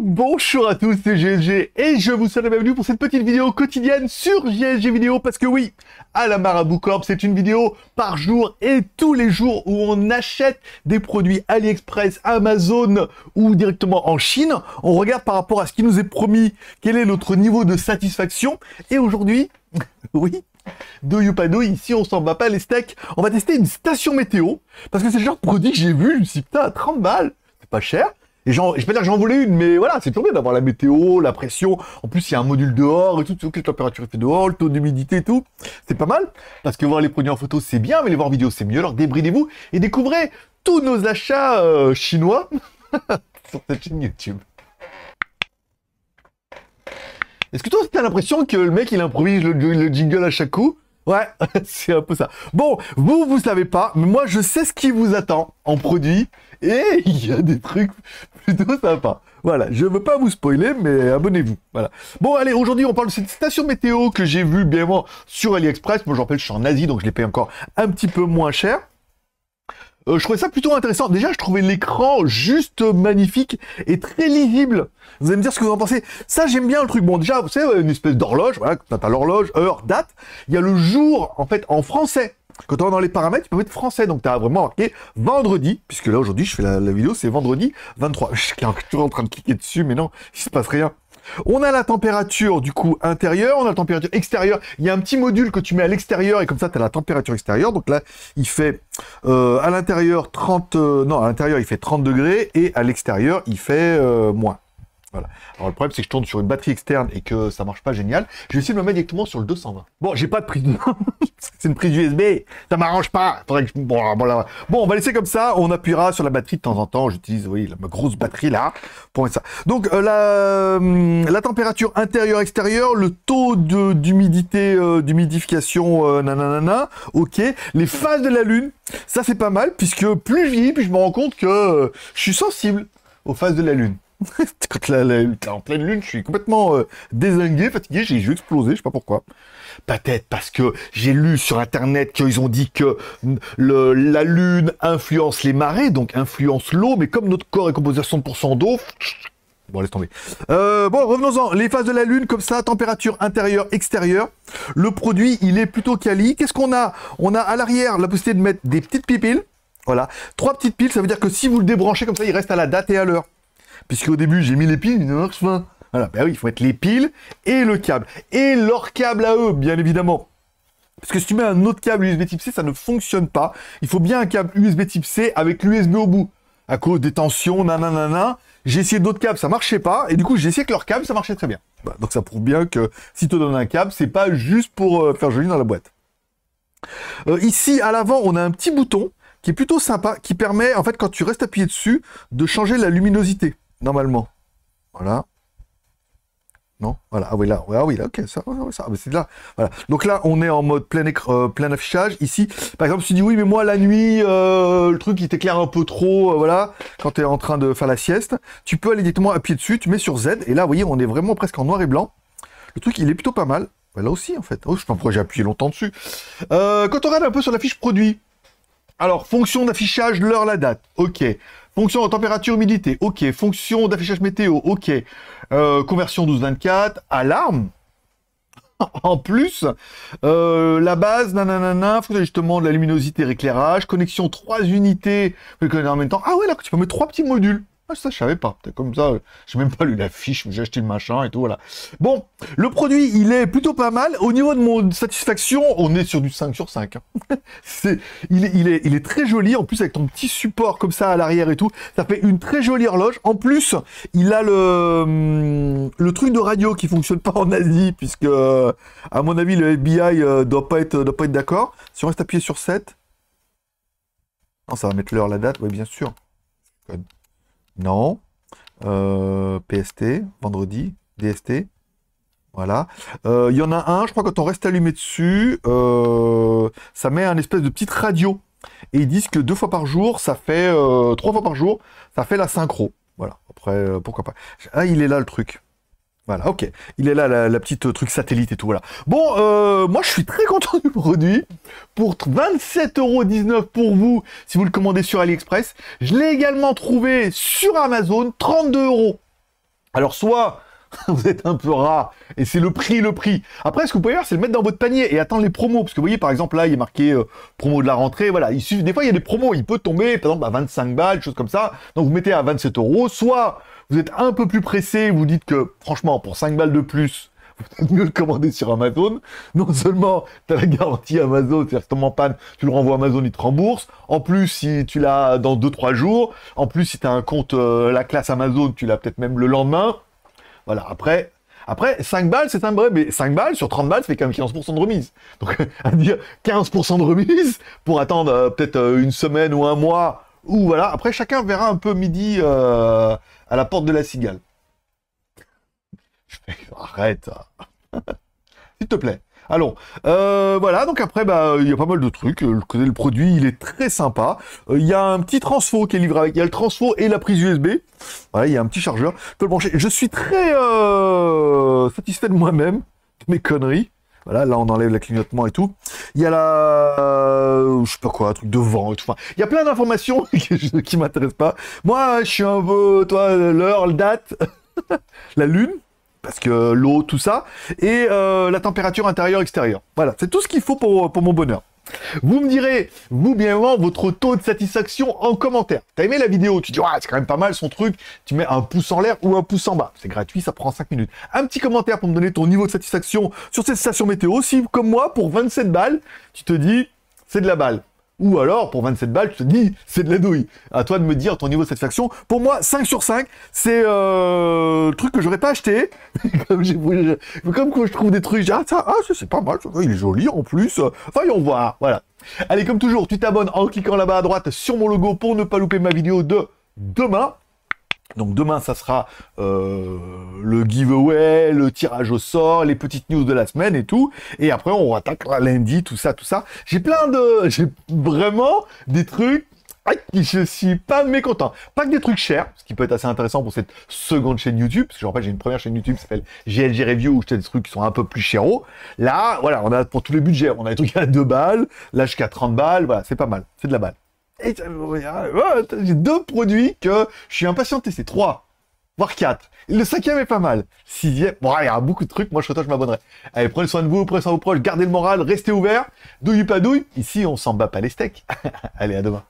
Bonjour à tous, c'est GLG et je vous souhaite la bienvenue pour cette petite vidéo quotidienne sur gsg Vidéo parce que oui, à la Marabout Corp, c'est une vidéo par jour et tous les jours où on achète des produits AliExpress, Amazon ou directement en Chine. On regarde par rapport à ce qui nous est promis, quel est notre niveau de satisfaction et aujourd'hui, oui, de ou ici on s'en va pas les steaks. On va tester une station météo, parce que c'est le genre de produit que j'ai vu, je me suis 30 balles, c'est pas cher. Et je pas dire que j'en voulais une, mais voilà, c'est toujours bien d'avoir la météo, la pression. En plus, il y a un module dehors et tout, ce que la température fait dehors, le taux d'humidité et tout. C'est pas mal, parce que voir les produits en photo, c'est bien, mais les voir en vidéo, c'est mieux. Alors débridez-vous et découvrez tous nos achats euh, chinois sur cette chaîne YouTube. Est-ce que toi, t'as l'impression que le mec, il improvise le, le jingle à chaque coup Ouais, c'est un peu ça. Bon, vous, vous savez pas, mais moi, je sais ce qui vous attend en produit. Et il y a des trucs plutôt sympas. Voilà, je veux pas vous spoiler, mais abonnez-vous. Voilà. Bon, allez, aujourd'hui, on parle de cette station météo que j'ai vue, bien avant sur AliExpress. Moi, j'en je je suis en Asie, donc je l'ai payé encore un petit peu moins cher. Euh, je trouvais ça plutôt intéressant. Déjà, je trouvais l'écran juste magnifique et très lisible. Vous allez me dire ce que vous en pensez. Ça, j'aime bien le truc. Bon, déjà, vous savez, une espèce d'horloge. Voilà, t'as l'horloge, heure, date. Il y a le jour, en fait, en français. Quand on vas dans les paramètres, tu peux mettre français. Donc, tu as vraiment marqué vendredi, puisque là, aujourd'hui, je fais la, vidéo, c'est vendredi 23. Je suis toujours en train de cliquer dessus, mais non, il se passe rien. On a la température du coup intérieure, on a la température extérieure. Il y a un petit module que tu mets à l'extérieur et comme ça tu as la température extérieure. Donc là, il fait euh, à l'intérieur 30 euh, non, à l'intérieur il fait 30 degrés et à l'extérieur, il fait euh, moins. Voilà. Alors le problème c'est que je tourne sur une batterie externe et que ça marche pas génial. Je vais essayer de me mettre directement sur le 220. Bon, j'ai pas de prise. c'est une prise USB. Ça m'arrange pas. bon, bon, on va laisser comme ça. On appuiera sur la batterie de temps en temps. J'utilise oui ma grosse batterie là pour mettre ça. Donc euh, hum, la... température intérieure extérieure, le taux d'humidité euh, d'humidification euh, nanana. Ok. Les phases de la lune. Ça c'est pas mal puisque plus je vis plus je me rends compte que je suis sensible aux phases de la lune quand en pleine lune, je suis complètement euh, désingué, fatigué, j'ai juste explosé, je sais pas pourquoi. Peut-être parce que j'ai lu sur internet qu'ils ont dit que la lune influence les marées, donc influence l'eau, mais comme notre corps est composé à 100% d'eau, Bon, laisse tomber. Euh, bon, revenons-en. Les phases de la Lune, comme ça, température intérieure, extérieure. Le produit, il est plutôt quali. Qu'est-ce qu'on a On a à l'arrière la possibilité de mettre des petites pipiles. Voilà. Trois petites piles, ça veut dire que si vous le débranchez comme ça, il reste à la date et à l'heure. Puisqu'au début, j'ai mis les piles, il ne marche pas. Voilà, ben oui, il faut mettre les piles et le câble. Et leur câble à eux, bien évidemment. Parce que si tu mets un autre câble USB type C, ça ne fonctionne pas. Il faut bien un câble USB type C avec l'USB au bout. À cause des tensions, nanana. J'ai essayé d'autres câbles, ça marchait pas. Et du coup, j'ai essayé que leur câble, ça marchait très bien. donc ça prouve bien que si te donnes un câble, c'est pas juste pour euh, faire joli dans la boîte. Euh, ici, à l'avant, on a un petit bouton qui est plutôt sympa, qui permet, en fait, quand tu restes appuyé dessus, de changer la luminosité normalement. Voilà. Non Voilà. Ah oui, là. Ah oui, là, ok, ça, ah, c'est là. Voilà. Donc là, on est en mode plein, écran euh, plein affichage. Ici, par exemple, si tu dis oui, mais moi, la nuit, euh, le truc, il t'éclaire un peu trop, euh, voilà, quand tu es en train de faire la sieste, tu peux aller directement appuyer dessus, tu mets sur Z, et là, vous voyez, on est vraiment presque en noir et blanc. Le truc, il est plutôt pas mal. là aussi, en fait. Oh, je sais pas pourquoi j'ai appuyé longtemps dessus. quand on regarde un peu sur la fiche produit, alors, fonction d'affichage, l'heure, la date. Ok. Fonction température, humidité, ok. Fonction d'affichage météo, ok. Euh, conversion 12-24, alarme. en plus, euh, la base, nanana, faut justement de la luminosité, éclairage, connexion 3 unités, en même temps. Ah ouais, là, tu peux mettre 3 petits modules. Ah, ça, je savais pas. Comme ça, euh, j'ai même pas lu la fiche, j'ai acheté le machin et tout, voilà. Bon, le produit, il est plutôt pas mal. Au niveau de mon satisfaction, on est sur du 5 sur 5. Hein. c'est, il est, il, est, très joli, en plus avec ton petit support comme ça à l'arrière et tout. Ça fait une très jolie horloge. En plus, il a le, hum, le truc de radio qui fonctionne pas en Asie, puisque, euh, à mon avis, le FBI euh, doit pas être, doit pas être d'accord. Si on reste appuyé sur 7... Non, ça va mettre l'heure, la date, oui, bien sûr. Non. Euh, PST, vendredi, DST. Voilà. Il euh, y en a un, je crois, quand on reste allumé dessus, euh, ça met un espèce de petite radio. Et ils disent que deux fois par jour, ça fait. trois fois par jour, ça fait la synchro. Voilà. Après, pourquoi pas. Ah, il est là le truc. Voilà, ok. Il est là, la, petite euh, truc satellite et tout, voilà. Bon, euh, moi, je suis très content du produit. Pour 27,19€ pour vous, si vous le commandez sur AliExpress. Je l'ai également trouvé sur Amazon, 32€. Alors, soit vous êtes un peu rare. Et c'est le prix, le prix. Après, ce que vous pouvez faire, c'est le mettre dans votre panier et attendre les promos. Parce que vous voyez, par exemple, là, il est marqué euh, promo de la rentrée. Voilà, Des fois, il y a des promos. Il peut tomber, par exemple, à 25 balles, chose comme ça. Donc, vous mettez à 27 euros. Soit vous êtes un peu plus pressé, vous dites que, franchement, pour 5 balles de plus, vous pouvez mieux le commander sur Amazon. Non seulement tu as la garantie Amazon, c'est-à-dire si tombes en panne, tu le renvoies à Amazon, il te rembourse. En plus, si tu l'as dans 2-3 jours, en plus, si tu as un compte euh, la classe Amazon, tu l'as peut-être même le lendemain. Voilà, après, après, 5 balles, c'est un vrai, mais 5 balles sur 30 balles, ça fait quand même 15% de remise. Donc, à dire 15% de remise pour attendre euh, peut-être euh, une semaine ou un mois, ou voilà. Après, chacun verra un peu midi euh, à la porte de la cigale. Arrête. S'il te plaît. Allons. Euh, voilà, donc après, bah, il y a pas mal de trucs. Je euh, connais le produit, il est très sympa. Euh, il y a un petit transfo qui est livré avec. Il y a le transfo et la prise USB. il y a un petit chargeur. Je brancher. Je suis très satisfait de moi-même, mes conneries. Voilà, là on enlève le clignotement et tout. Il y a la, je sais pas quoi, un truc de vent il y a plein d'informations qui, qui m'intéressent pas. Moi, je suis un peu, toi, l'heure, la date, la lune parce que l'eau, tout ça, et euh, la température intérieure-extérieure. Voilà, c'est tout ce qu'il faut pour, mon bonheur. Vous me direz, vous bien votre taux de satisfaction en commentaire. T'as aimé la vidéo, tu dis, c'est quand même pas mal son truc, tu mets un pouce en l'air ou un pouce en bas. C'est gratuit, ça prend 5 minutes. Un petit commentaire pour me donner ton niveau de satisfaction sur cette station météo. Si, comme moi, pour 27 balles, tu te dis, c'est de la balle. Ou alors, pour 27 balles, je te dis, c'est de la douille. À toi de me dire ton niveau de satisfaction. Pour moi, 5 sur 5, c'est euh, truc que j'aurais pas acheté. comme, quand je trouve des trucs, j'ai ah, ah, ça, ah, c'est pas mal, il est joli en plus. Euh, voyons voir, voilà. Allez, comme toujours, tu t'abonnes en cliquant là-bas à droite sur mon logo pour ne pas louper ma vidéo de demain. Donc demain, ça sera euh, le giveaway, le tirage au sort, les petites news de la semaine et tout. Et après, on attaque lundi, tout ça, tout ça. J'ai plein de... J'ai vraiment des trucs... Ah, je suis pas mécontent. Pas que des trucs chers, ce qui peut être assez intéressant pour cette seconde chaîne YouTube. Parce que je rappelle, j'ai une première chaîne YouTube qui s'appelle GLG Review où je fais des trucs qui sont un peu plus chers. Là, voilà, on a pour tous les budgets. On a des trucs à 2 balles, là jusqu'à 30 balles. Voilà, c'est pas mal. C'est de la balle j'ai deux produits que je suis impatient de tester. Trois, voire quatre. Le cinquième est pas mal. Sixième, bon, il y a beaucoup de trucs. Moi, je serais je m'abonnerai. Allez, prenez soin de vous, prenez soin de vos proches, gardez le moral, restez ouverts. Douille pas douille. Ici, on s'en bat pas les steaks. Allez, à demain.